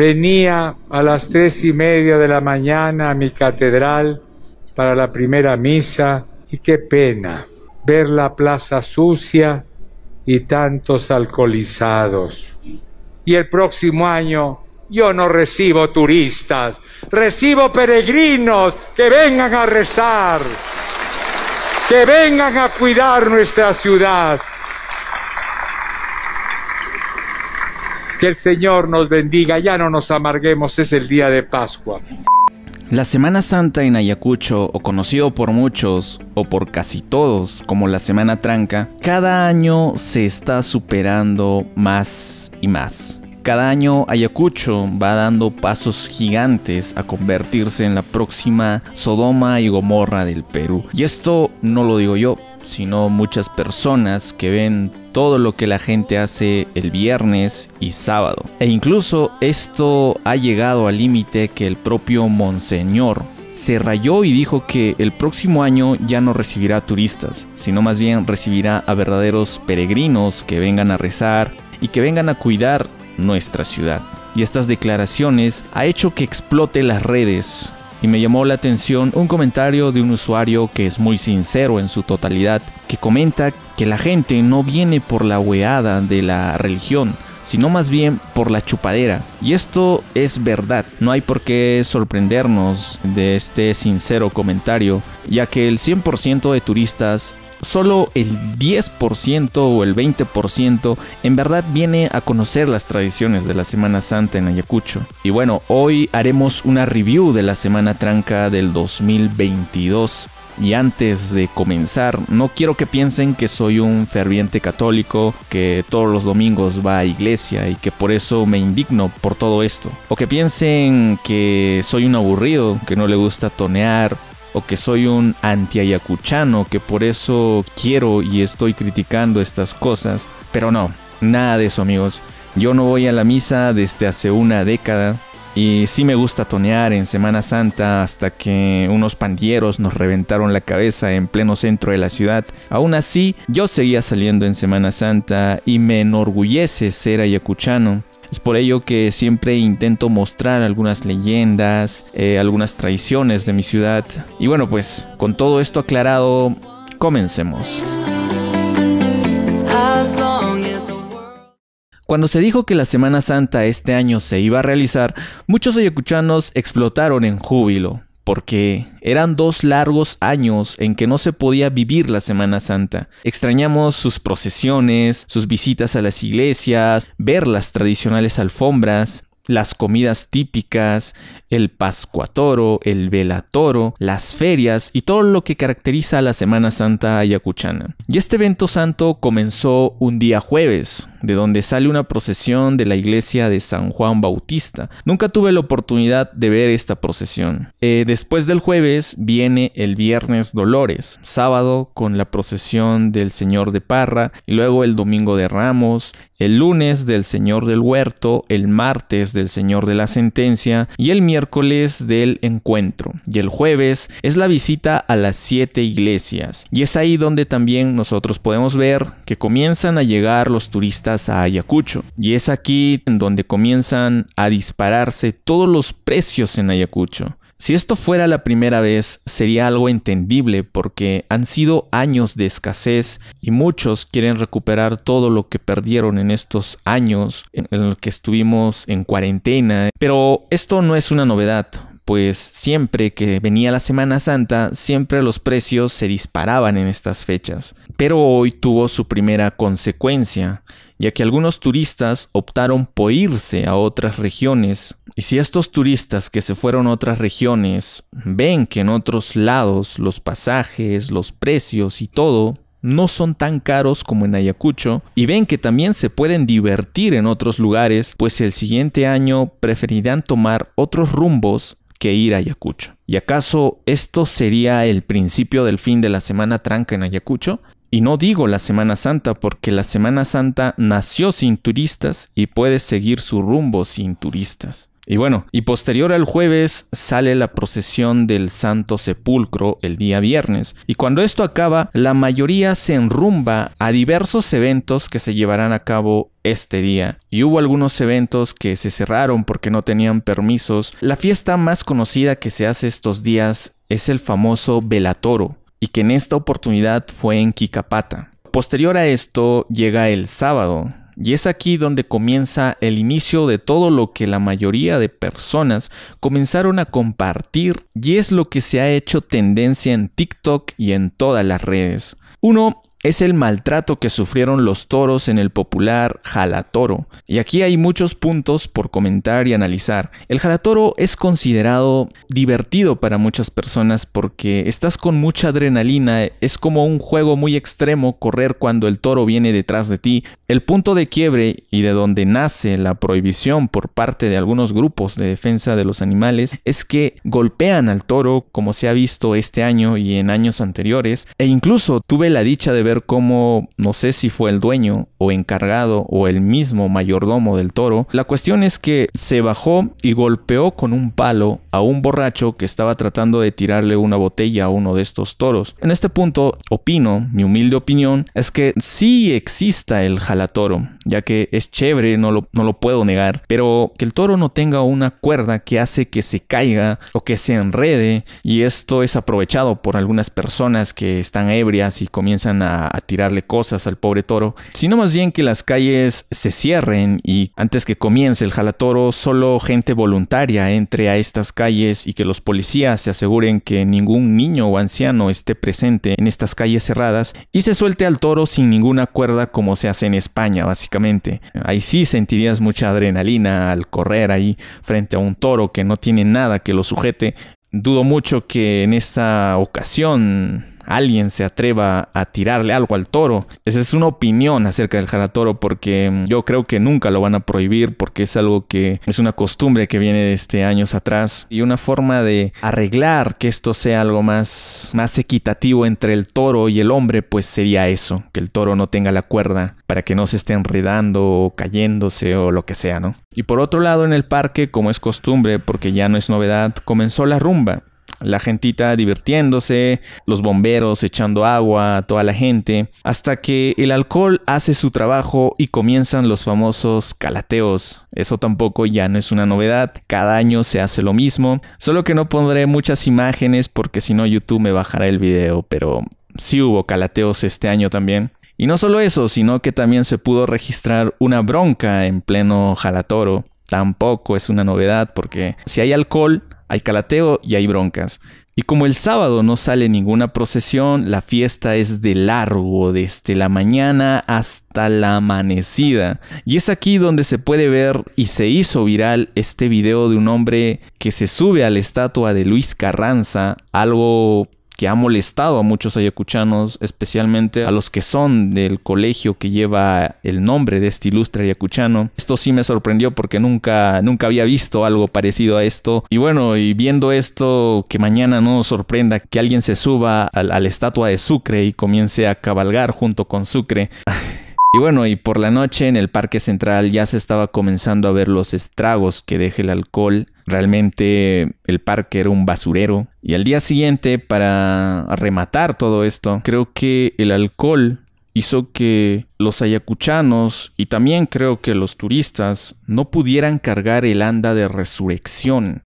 venía a las tres y media de la mañana a mi catedral para la primera misa y qué pena ver la plaza sucia y tantos alcoholizados. Y el próximo año yo no recibo turistas, recibo peregrinos que vengan a rezar, que vengan a cuidar nuestra ciudad, Que el Señor nos bendiga, ya no nos amarguemos, es el día de Pascua. La Semana Santa en Ayacucho, o conocido por muchos, o por casi todos, como la Semana Tranca, cada año se está superando más y más. Cada año Ayacucho va dando pasos gigantes a convertirse en la próxima Sodoma y Gomorra del Perú. Y esto no lo digo yo, sino muchas personas que ven todo lo que la gente hace el viernes y sábado. E incluso esto ha llegado al límite que el propio Monseñor se rayó y dijo que el próximo año ya no recibirá turistas, sino más bien recibirá a verdaderos peregrinos que vengan a rezar y que vengan a cuidar nuestra ciudad. Y estas declaraciones ha hecho que explote las redes. Y me llamó la atención un comentario de un usuario que es muy sincero en su totalidad, que comenta que la gente no viene por la hueada de la religión, sino más bien por la chupadera. Y esto es verdad, no hay por qué sorprendernos de este sincero comentario, ya que el 100% de turistas solo el 10% o el 20% en verdad viene a conocer las tradiciones de la Semana Santa en Ayacucho. Y bueno, hoy haremos una review de la Semana Tranca del 2022. Y antes de comenzar, no quiero que piensen que soy un ferviente católico, que todos los domingos va a iglesia y que por eso me indigno por todo esto. O que piensen que soy un aburrido, que no le gusta tonear o que soy un antiayacuchano, que por eso quiero y estoy criticando estas cosas. Pero no, nada de eso amigos. Yo no voy a la misa desde hace una década y sí me gusta tonear en Semana Santa hasta que unos pandilleros nos reventaron la cabeza en pleno centro de la ciudad. Aún así, yo seguía saliendo en Semana Santa y me enorgullece ser ayacuchano. Es por ello que siempre intento mostrar algunas leyendas, eh, algunas traiciones de mi ciudad. Y bueno, pues con todo esto aclarado, comencemos. Cuando se dijo que la Semana Santa este año se iba a realizar, muchos ayacuchanos explotaron en júbilo porque eran dos largos años en que no se podía vivir la Semana Santa. Extrañamos sus procesiones, sus visitas a las iglesias, ver las tradicionales alfombras, las comidas típicas, el pascuatoro, el velatoro, las ferias y todo lo que caracteriza a la Semana Santa ayacuchana. Y este evento santo comenzó un día jueves, de donde sale una procesión de la iglesia de San Juan Bautista. Nunca tuve la oportunidad de ver esta procesión. Eh, después del jueves viene el viernes Dolores, sábado con la procesión del Señor de Parra y luego el domingo de Ramos el lunes del Señor del Huerto, el martes del Señor de la Sentencia y el miércoles del Encuentro. Y el jueves es la visita a las siete iglesias. Y es ahí donde también nosotros podemos ver que comienzan a llegar los turistas a Ayacucho. Y es aquí en donde comienzan a dispararse todos los precios en Ayacucho. Si esto fuera la primera vez, sería algo entendible porque han sido años de escasez y muchos quieren recuperar todo lo que perdieron en estos años en los que estuvimos en cuarentena. Pero esto no es una novedad, pues siempre que venía la Semana Santa, siempre los precios se disparaban en estas fechas. Pero hoy tuvo su primera consecuencia ya que algunos turistas optaron por irse a otras regiones. Y si estos turistas que se fueron a otras regiones ven que en otros lados los pasajes, los precios y todo no son tan caros como en Ayacucho y ven que también se pueden divertir en otros lugares, pues el siguiente año preferirán tomar otros rumbos que ir a Ayacucho. ¿Y acaso esto sería el principio del fin de la semana tranca en Ayacucho? Y no digo la Semana Santa porque la Semana Santa nació sin turistas y puede seguir su rumbo sin turistas. Y bueno, y posterior al jueves sale la procesión del Santo Sepulcro el día viernes, y cuando esto acaba, la mayoría se enrumba a diversos eventos que se llevarán a cabo este día. Y hubo algunos eventos que se cerraron porque no tenían permisos. La fiesta más conocida que se hace estos días es el famoso Velatoro, y que en esta oportunidad fue en Kikapata. Posterior a esto llega el sábado, y es aquí donde comienza el inicio de todo lo que la mayoría de personas comenzaron a compartir y es lo que se ha hecho tendencia en TikTok y en todas las redes. Uno es el maltrato que sufrieron los toros en el popular jalatoro. Y aquí hay muchos puntos por comentar y analizar. El jalatoro es considerado divertido para muchas personas porque estás con mucha adrenalina, es como un juego muy extremo correr cuando el toro viene detrás de ti. El punto de quiebre y de donde nace la prohibición por parte de algunos grupos de defensa de los animales es que golpean al toro como se ha visto este año y en años anteriores e incluso tuve la dicha de como no sé si fue el dueño o encargado o el mismo mayordomo del toro, la cuestión es que se bajó y golpeó con un palo a un borracho que estaba tratando de tirarle una botella a uno de estos toros. En este punto, opino, mi humilde opinión, es que sí exista el jalatoro ya que es chévere, no lo, puedo negar, pero que el toro no tenga una cuerda que hace que se caiga o que se enrede y esto es aprovechado por algunas personas que están ebrias y comienzan a, a tirarle cosas al pobre toro, sino más bien que las calles se cierren y antes que comience el jalatoro solo gente voluntaria entre a estas calles y que los policías se aseguren que ningún niño o anciano esté presente en estas calles cerradas y se suelte al toro sin ninguna cuerda como se hace en España básicamente Ahí sí sentirías mucha adrenalina al correr ahí frente a un toro que no tiene nada que lo sujete. Dudo mucho que en esta ocasión alguien se atreva a tirarle algo al toro. Esa es una opinión acerca del toro, porque mm, yo creo que nunca lo van a prohibir porque es algo que es una costumbre que viene de este años atrás y una forma de arreglar que esto sea algo más, más equitativo entre el toro y el hombre pues sería eso, que el toro no tenga la cuerda para que no se esté enredando o cayéndose o lo que sea, ¿no? Y por otro lado en el parque, como es costumbre, porque ya no es novedad, comenzó la rumba la gentita divirtiéndose, los bomberos echando agua toda la gente, hasta que el alcohol hace su trabajo y comienzan los famosos calateos. Eso tampoco ya no es una novedad, cada año se hace lo mismo, solo que no pondré muchas imágenes porque si no YouTube me bajará el video, pero sí hubo calateos este año también. Y no solo eso, sino que también se pudo registrar una bronca en pleno jalatoro. Tampoco es una novedad porque si hay alcohol, hay calateo y hay broncas. Y como el sábado no sale ninguna procesión, la fiesta es de largo, desde la mañana hasta la amanecida. Y es aquí donde se puede ver y se hizo viral este video de un hombre que se sube a la estatua de Luis Carranza, algo que ha molestado a muchos ayacuchanos, especialmente a los que son del colegio que lleva el nombre de este ilustre ayacuchano. Esto sí me sorprendió porque nunca, nunca había visto algo parecido a esto. Y bueno, y viendo esto, que mañana no nos sorprenda que alguien se suba a la estatua de Sucre y comience a cabalgar junto con Sucre. Y bueno, y por la noche en el Parque Central ya se estaba comenzando a ver los estragos que deje el alcohol. Realmente el parque era un basurero. Y al día siguiente, para rematar todo esto, creo que el alcohol hizo que los ayacuchanos y también creo que los turistas no pudieran cargar el anda de resurrección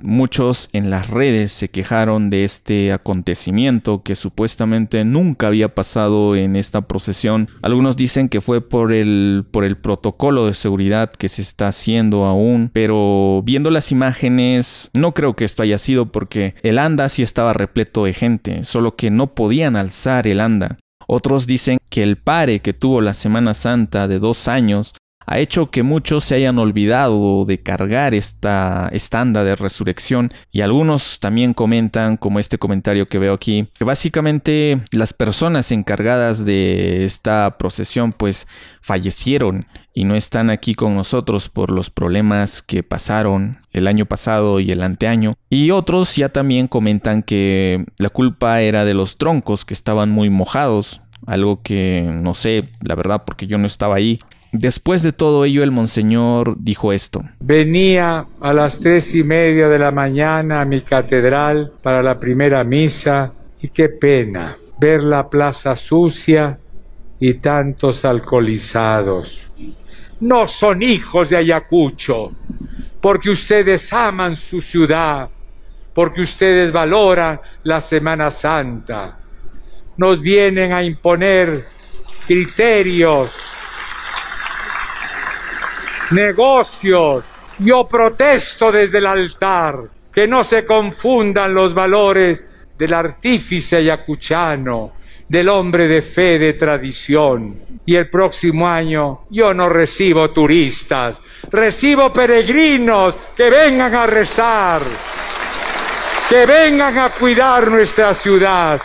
Muchos en las redes se quejaron de este acontecimiento que supuestamente nunca había pasado en esta procesión. Algunos dicen que fue por el, protocolo de seguridad que se está haciendo aún, pero viendo las imágenes no creo que esto haya sido porque el anda sí estaba repleto de gente, solo que no podían alzar el anda. Otros dicen que el pare que tuvo la Semana Santa de dos años ha hecho que muchos se hayan olvidado de cargar esta estanda de resurrección y algunos también comentan, como este comentario que veo aquí, que básicamente las personas encargadas de esta procesión pues fallecieron y no están aquí con nosotros por los problemas que pasaron el año pasado y el anteaño. Y otros ya también comentan que la culpa era de los troncos que estaban muy mojados, algo que no sé, la verdad, porque yo no estaba ahí. Después de todo ello, el monseñor dijo esto. Venía a las tres y media de la mañana a mi catedral para la primera misa y qué pena ver la plaza sucia y tantos alcoholizados. No son hijos de Ayacucho, porque ustedes aman su ciudad, porque ustedes valoran la Semana Santa. Nos vienen a imponer criterios negocios. Yo protesto desde el altar que no se confundan los valores del artífice ayacuchano, del hombre de fe, de tradición. Y el próximo año yo no recibo turistas, recibo peregrinos que vengan a rezar, que vengan a cuidar nuestra ciudad.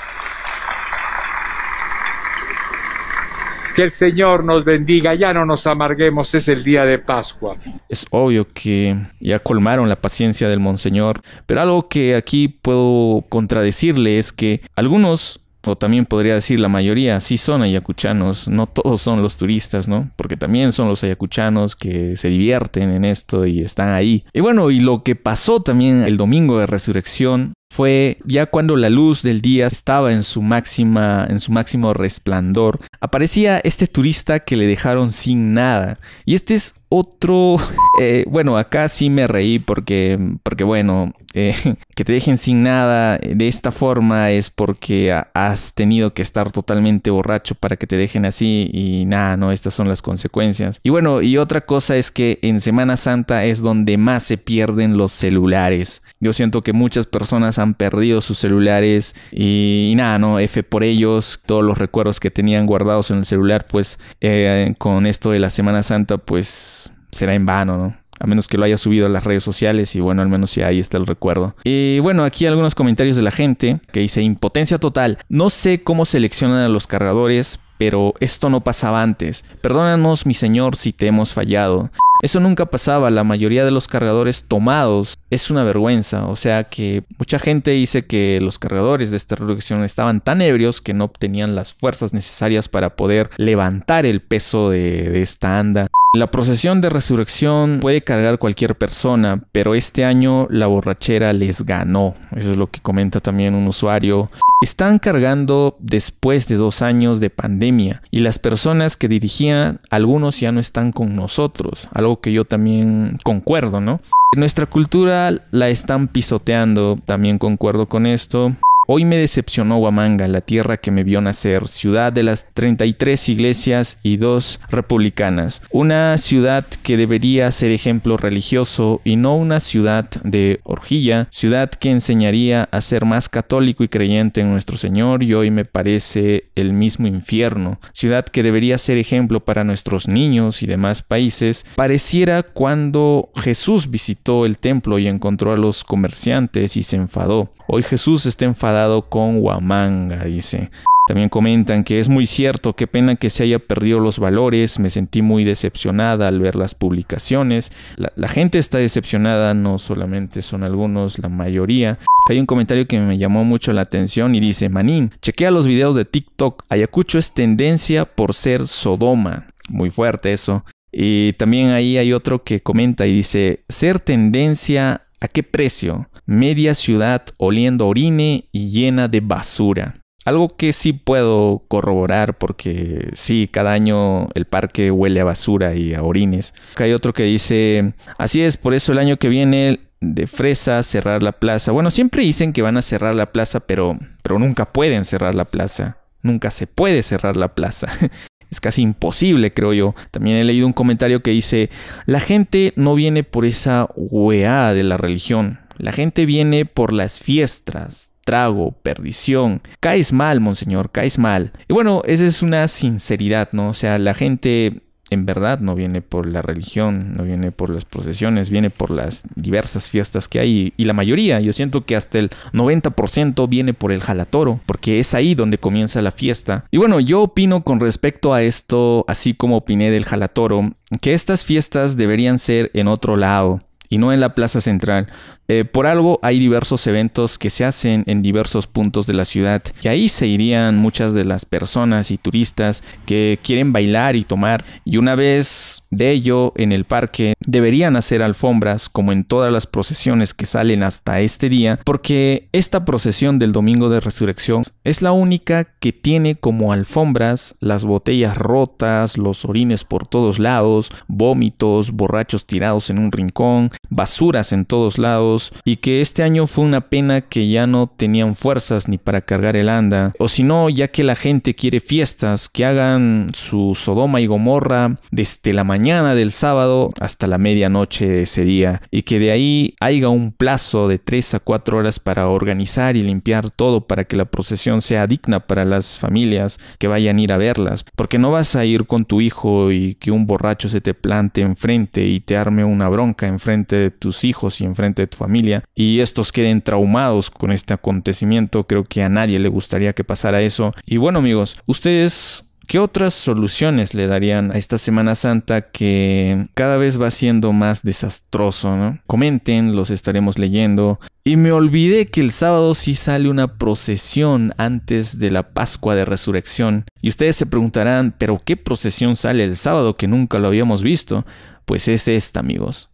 Que el Señor nos bendiga, ya no nos amarguemos, es el día de Pascua. Es obvio que ya colmaron la paciencia del Monseñor, pero algo que aquí puedo contradecirle es que algunos o también podría decir la mayoría, sí son ayacuchanos, no todos son los turistas, ¿no? Porque también son los ayacuchanos que se divierten en esto y están ahí. Y bueno, y lo que pasó también el domingo de resurrección fue ya cuando la luz del día estaba en su máxima en su máximo resplandor, aparecía este turista que le dejaron sin nada. Y este es otro eh, bueno, acá sí me reí porque porque bueno, eh, que te dejen sin nada eh, de esta forma es porque has tenido que estar totalmente borracho para que te dejen así y nada, no, estas son las consecuencias. Y bueno, y otra cosa es que en Semana Santa es donde más se pierden los celulares. Yo siento que muchas personas han perdido sus celulares y, nada, ¿no? F por ellos, todos los recuerdos que tenían guardados en el celular, pues eh, con esto de la Semana Santa, pues será en vano, ¿no? A menos que lo haya subido a las redes sociales y bueno, al menos si ahí está el recuerdo. Y bueno, aquí algunos comentarios de la gente que dice impotencia total. No sé cómo seleccionan a los cargadores, pero esto no pasaba antes. Perdónanos, mi señor, si te hemos fallado. Eso nunca pasaba, la mayoría de los cargadores tomados es una vergüenza, o sea que mucha gente dice que los cargadores de esta reducción estaban tan ebrios que no obtenían las fuerzas necesarias para poder levantar el peso de esta anda. La procesión de resurrección puede cargar cualquier persona, pero este año la borrachera les ganó. Eso es lo que comenta también un usuario. Están cargando después de dos años de pandemia y las personas que dirigían, algunos ya no están con nosotros, algo que yo también concuerdo, ¿no? Nuestra cultura la están pisoteando, también concuerdo con esto. Hoy me decepcionó Huamanga, la tierra que me vio nacer, ciudad de las 33 iglesias y dos republicanas, una ciudad que debería ser ejemplo religioso y no una ciudad de orgía, ciudad que enseñaría a ser más católico y creyente en nuestro Señor y hoy me parece el mismo infierno, ciudad que debería ser ejemplo para nuestros niños y demás países, pareciera cuando Jesús visitó el templo y encontró a los comerciantes y se enfadó. Hoy Jesús está enfadado dado con Guamanga dice. También comentan que es muy cierto, qué pena que se haya perdido los valores, me sentí muy decepcionada al ver las publicaciones. La, la, gente está decepcionada, no solamente son algunos, la mayoría. Hay un comentario que me llamó mucho la atención y dice, Manín, chequea los videos de TikTok, Ayacucho es tendencia por ser Sodoma. Muy fuerte eso. Y también ahí hay otro que comenta y dice, ser tendencia ¿A qué precio? Media ciudad oliendo orine y llena de basura. Algo que sí puedo corroborar porque sí, cada año el parque huele a basura y a orines. Acá hay otro que dice, así es, por eso el año que viene de fresa, cerrar la plaza. Bueno, siempre dicen que van a cerrar la plaza, pero, pero nunca pueden cerrar la plaza. Nunca se puede cerrar la plaza. es casi imposible, creo yo. También he leído un comentario que dice, la gente no viene por esa weá de la religión, la gente viene por las fiestas, trago, perdición. Caes mal, monseñor, caes mal. Y bueno, esa es una sinceridad, ¿no? O sea, la gente en verdad no viene por la religión, no viene por las procesiones, viene por las diversas fiestas que hay. Y la mayoría, yo siento que hasta el 90% viene por el jalatoro, porque es ahí donde comienza la fiesta. Y bueno, yo opino con respecto a esto, así como opiné del jalatoro, que estas fiestas deberían ser en otro lado y no en la plaza central. Eh, por algo hay diversos eventos que se hacen en diversos puntos de la ciudad y ahí se irían muchas de las personas y turistas que quieren bailar y tomar y una vez de ello en el parque deberían hacer alfombras como en todas las procesiones que salen hasta este día porque esta procesión del domingo de resurrección es la única que tiene como alfombras las botellas rotas, los orines por todos lados, vómitos, borrachos tirados en un rincón, basuras en todos lados y que este año fue una pena que ya no tenían fuerzas ni para cargar el anda, o si no, ya que la gente quiere fiestas, que hagan su Sodoma y Gomorra desde la mañana del sábado hasta la medianoche de ese día y que de ahí haya un plazo de 3 a 4 horas para organizar y limpiar todo para que la procesión sea digna para las familias que vayan a ir a verlas, porque no vas a ir con tu hijo y que un borracho se te plante enfrente y te arme una bronca enfrente de tus hijos y enfrente de tu familia y estos queden traumados con este acontecimiento. Creo que a nadie le gustaría que pasara eso. Y bueno amigos, ustedes... ¿Qué otras soluciones le darían a esta Semana Santa que cada vez va siendo más desastroso? ¿no? Comenten, los estaremos leyendo. Y me olvidé que el sábado sí sale una procesión antes de la Pascua de Resurrección. Y ustedes se preguntarán, ¿pero qué procesión sale el sábado que nunca lo habíamos visto? Pues es esta, amigos.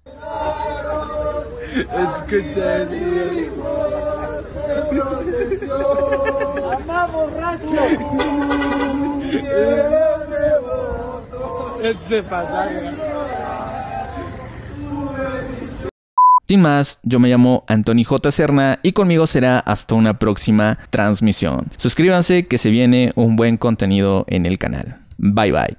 Sin más, yo me llamo Anthony J. Serna y conmigo será hasta una próxima transmisión. Suscríbanse que se viene un buen contenido en el canal. Bye bye.